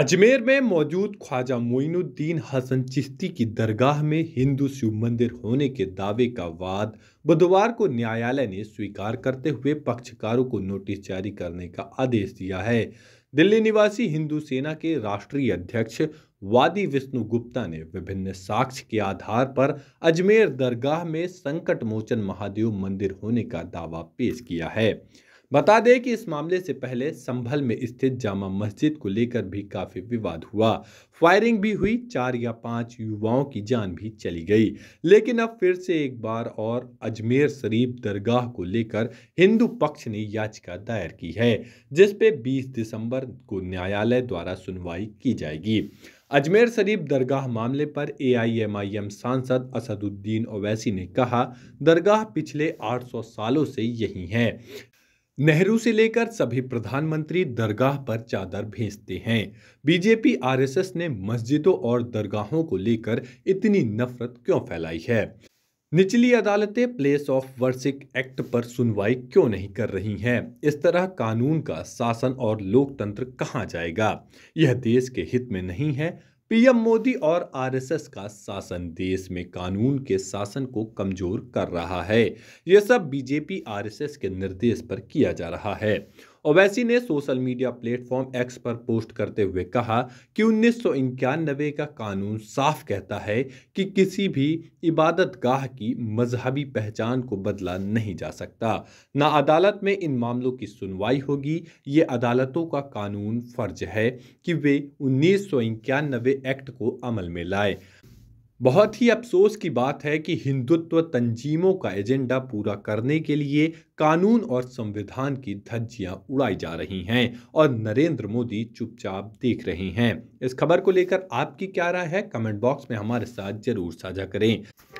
अजमेर में मौजूद ख्वाजा मोइनुद्दीन हसन चिश्ती की दरगाह में हिंदू शिव मंदिर होने के दावे का वाद बुधवार को न्यायालय ने स्वीकार करते हुए पक्षकारों को नोटिस जारी करने का आदेश दिया है दिल्ली निवासी हिंदू सेना के राष्ट्रीय अध्यक्ष वादी विष्णु गुप्ता ने विभिन्न साक्ष्य के आधार पर अजमेर दरगाह में संकट मोचन महादेव मंदिर होने का दावा पेश किया है बता दें कि इस मामले से पहले संभल में स्थित जामा मस्जिद को लेकर भी काफ़ी विवाद हुआ फायरिंग भी हुई चार या पांच युवाओं की जान भी चली गई लेकिन अब फिर से एक बार और अजमेर शरीफ दरगाह को लेकर हिंदू पक्ष ने याचिका दायर की है जिसपे 20 दिसंबर को न्यायालय द्वारा सुनवाई की जाएगी अजमेर शरीफ दरगाह मामले पर एआईएमआईएम सांसद असदुद्दीन ओवैसी ने कहा दरगाह पिछले 800 सालों से यही है नेहरू से लेकर सभी प्रधानमंत्री दरगाह पर चादर भेजते हैं बीजेपी आरएसएस ने मस्जिदों और दरगाहों को लेकर इतनी नफरत क्यों फैलाई है निचली अदालतें प्लेस ऑफ वर्सिक एक्ट पर सुनवाई क्यों नहीं कर रही हैं इस तरह कानून का शासन और लोकतंत्र कहाँ जाएगा यह देश के हित में नहीं है पीएम मोदी और आरएसएस का शासन देश में कानून के शासन को कमजोर कर रहा है यह सब बीजेपी आरएसएस के निर्देश पर किया जा रहा है ओवैसी ने सोशल मीडिया प्लेटफॉर्म एक्स पर पोस्ट करते हुए कहा कि उन्नीस का कानून साफ कहता है कि किसी भी इबादत गाह की मजहबी पहचान को बदला नहीं जा सकता न अदालत में इन मामलों की सुनवाई होगी ये अदालतों का कानून फर्ज है कि वे उन्नीस एक्ट को अमल में लाए बहुत ही अफसोस की बात है कि हिंदुत्व तंजीमों का एजेंडा पूरा करने के लिए कानून और संविधान की धज्जियां उड़ाई जा रही हैं और नरेंद्र मोदी चुपचाप देख रहे हैं इस खबर को लेकर आपकी क्या राय है कमेंट बॉक्स में हमारे साथ जरूर साझा करें